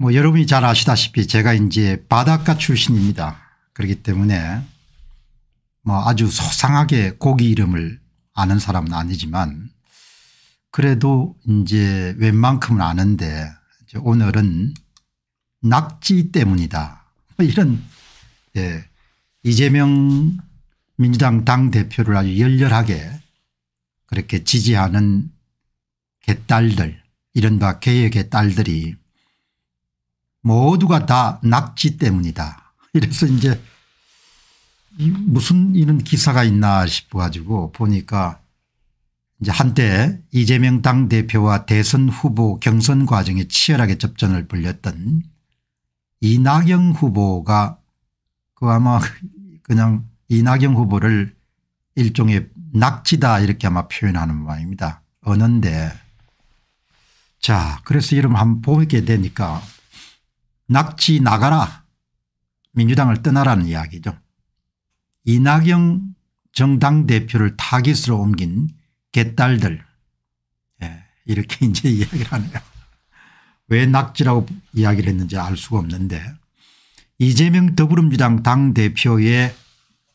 뭐 여러분이 잘 아시다시피 제가 이제 바닷가 출신입니다. 그렇기 때문에 뭐 아주 소상하게 고기 이름을 아는 사람은 아니지만 그래도 이제 웬만큼은 아는데 오늘은 낙지 때문이다. 뭐 이런 예, 이재명 민주당 당대표를 아주 열렬하게 그렇게 지지하는 개딸들 이른바 개혁의 딸들이 모두가 다 낙지 때문이다. 이래서 이제 무슨 이런 기사가 있나 싶어 가지고 보니까 이제 한때 이재명 당대표와 대선 후보 경선 과정에 치열하게 접전을 벌였던 이낙영 후보가 그 아마 그냥 이낙영 후보를 일종의 낙지다 이렇게 아마 표현하는 모양입니다. 어인데자 그래서 이름 한번 보게 되니까 낙지 나가라 민주당을 떠나라는 이야기죠. 이낙영 정당 대표를 타깃으로 옮긴 개딸들 예, 이렇게 이제 이야기를 하네요. 왜 낙지라고 이야기를 했는지 알 수가 없는데 이재명 더불어민주당 당대표의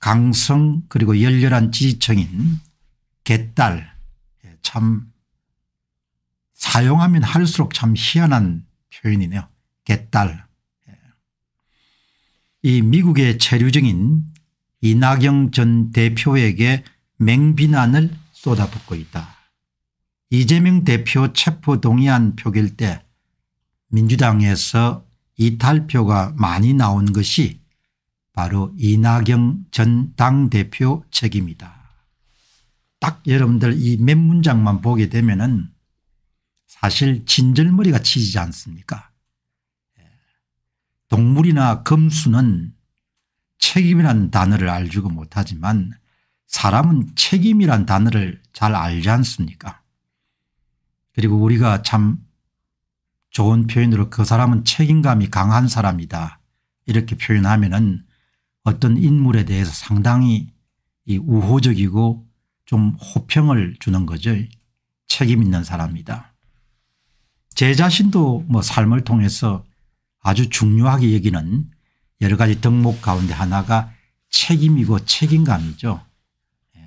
강성 그리고 열렬한 지지층인 개딸 예, 참 사용하면 할수록 참 희한한 표현이네요. 개딸 예, 이 미국의 체류증인 이낙영 전 대표에게 맹비난을 쏟아붓고 있다. 이재명 대표 체포동의안 표결 때 민주당에서 이탈표가 많이 나온 것이 바로 이낙영 전 당대표 책임이다. 딱 여러분들 이 몇 문장만 보게 되면 은 사실 진절머리가 치지 않습니까 동물이나 금수는 책임이란 단어를 알지도 못하지만 사람은 책임이란 단어를 잘 알지 않습니까 그리고 우리가 참 좋은 표현으로 그 사람은 책임감이 강한 사람이다 이렇게 표현하면 은 어떤 인물에 대해서 상당히 우호적이고 좀 호평을 주는 거죠. 책임 있는 사람이다. 제 자신도 뭐 삶을 통해서 아주 중요하게 여기는 여러 가지 덕목 가운데 하나가 책임이고 책임감이죠. 예.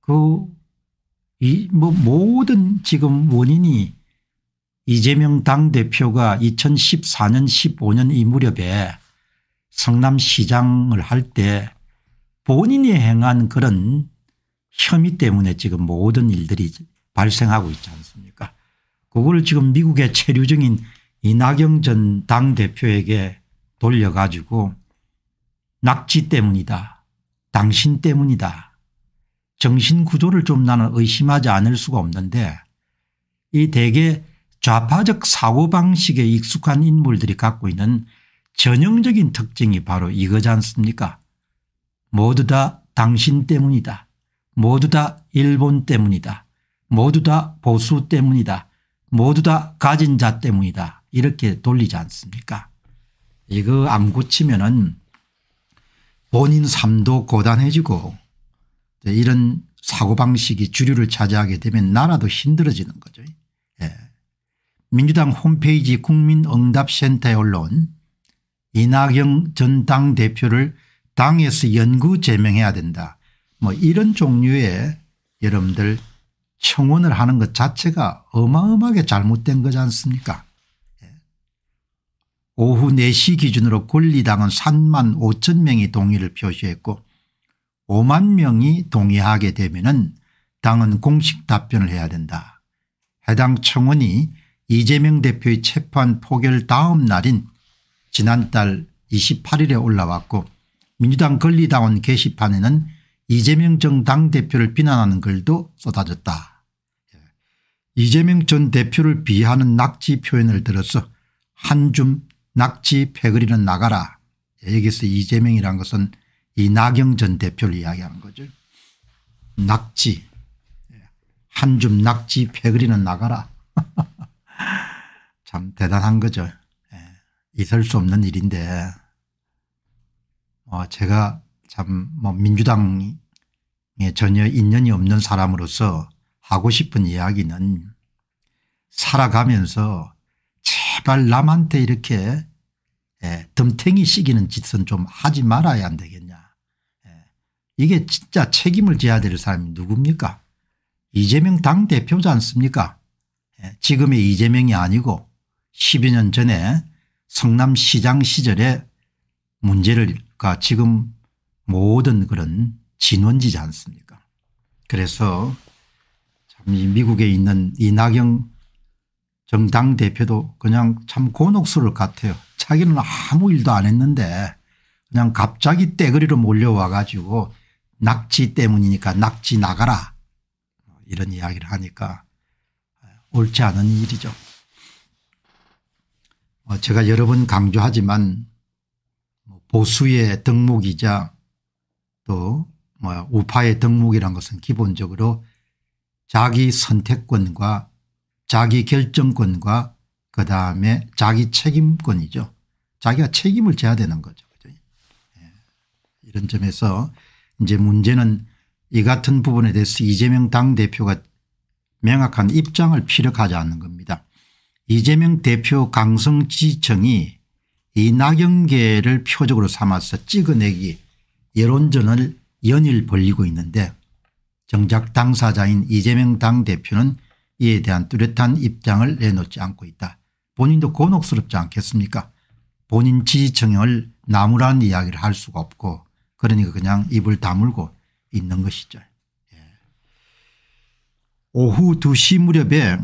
그, 이, 뭐, 모든 지금 원인이 이재명 당대표가 2014년 15년 이 무렵에 성남시장을 할 때 본인이 행한 그런 혐의 때문에 지금 모든 일들이 발생하고 있지 않습니까 그걸 지금 미국의 체류 중인 이낙영 전 당대표에게 돌려가지고 낙지 때문이다. 당신 때문이다. 정신구조를 좀 나는 의심하지 않을 수가 없는데 이 대개 좌파적 사고방식에 익숙한 인물들이 갖고 있는 전형적인 특징이 바로 이거지 않습니까 모두 다 당신 때문이다. 모두 다 일본 때문이다. 모두 다 보수 때문이다. 모두 다 가진 자 때문이다. 이렇게 돌리지 않습니까 이거 안 고치면은 본인 삶도 고단해지고 이런 사고방식이 주류를 차지하게 되면 나라도 힘들어지는 거죠. 예. 민주당 홈페이지 국민응답센터에 올라온 이낙영 전 당대표를 당에서 연구 제명해야 된다. 뭐 이런 종류의 여러분들 청원을 하는 것 자체가 어마어마하게 잘못된 거지 않습니까 오후 4시 기준으로 권리당은 3만 5천 명이 동의를 표시했고 5만 명이 동의하게 되면 당은 공식 답변을 해야 된다. 해당 청원이 이재명 대표의 체포한 포결 다음 날인 지난달 28일에 올라왔고 민주당 권리당원 게시판에는 이재명 전 당대표를 비난하는 글도 쏟아졌다. 예. 이재명 전 대표를 비하하는 낙지 표현을 들어서 한줌 낙지 패거리는 나가라 여기서 이재명이란 것은 이 나경전 대표를 이야기하는 거죠. 낙지 한 줌 낙지 패거리는 나가라 참 대단한 거죠. 예. 있을 수 없는 일인데 어 제가 참 뭐 민주당에 전혀 인연이 없는 사람으로서 하고 싶은 이야기는 살아가면서 제발 남한테 이렇게 예, 덤탱이 시기는 짓은 좀 하지 말아야 안 되겠냐. 예, 이게 진짜 책임을 져야 될 사람이 누굽니까? 이재명 당대표지 않습니까? 예, 지금의 이재명이 아니고 1 0년 전에 성남시장 시절에 문제를 가 지금 모든 그런 진원지지 않습니까 그래서 참이 미국에 있는 이낙영 정당 대표도 그냥 참 곤혹스러울 것 같아요. 자기는 아무 일도 안 했는데 그냥 갑자기 떼거리로 몰려와 가지고 낙지 때문이니까 낙지 나가라 이런 이야기를 하니까 옳지 않은 일이죠. 뭐 제가 여러 번 강조하지만 뭐 보수의 덕목이자 또 뭐 우파의 덕목이란 것은 기본적으로 자기 선택권과 자기 결정권과 그 다음에 자기 책임권이죠. 자기가 책임을 져야 되는 거죠. 그죠? 예. 이런 점에서 이제 문제는 이 같은 부분에 대해서 이재명 당대표가 명확한 입장을 피력하지 않는 겁니다. 이재명 대표 강성지청이 이낙연계를 표적으로 삼아서 찍어내기 여론전을 연일 벌리고 있는데 정작 당사자인 이재명 당대표는 이에 대한 뚜렷한 입장을 내놓지 않고 있다. 본인도 곤혹스럽지 않겠습니까 본인 지지층을 나무라는 이야기를 할 수가 없고 그러니까 그냥 입을 다물고 있는 것이죠. 예. 오후 2시 무렵에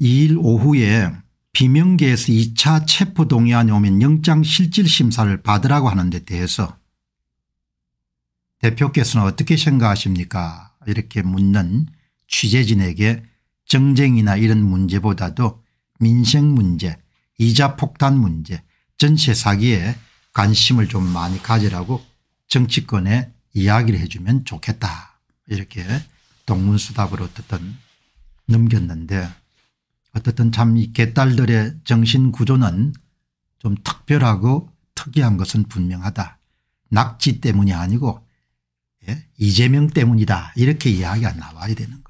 2일 오후에 비명계에서 2차 체포동의안이 오면 영장실질심사를 받으라고 하는 데 대해서 대표께서는 어떻게 생각하십니까 이렇게 묻는 취재진에게 정쟁이나 이런 문제보다도 민생 문제 이자 폭탄 문제 전세 사기에 관심을 좀 많이 가지라고 정치권에 이야기를 해주면 좋겠다 이렇게 동문수답으로 어떻든 넘겼는데 어떻든 참이 개딸들의 정신구조는 좀 특별하고 특이한 것은 분명하다. 낙지 때문이 아니고 예? 이재명 때문이다 이렇게 이야기가 나와야 되는 거예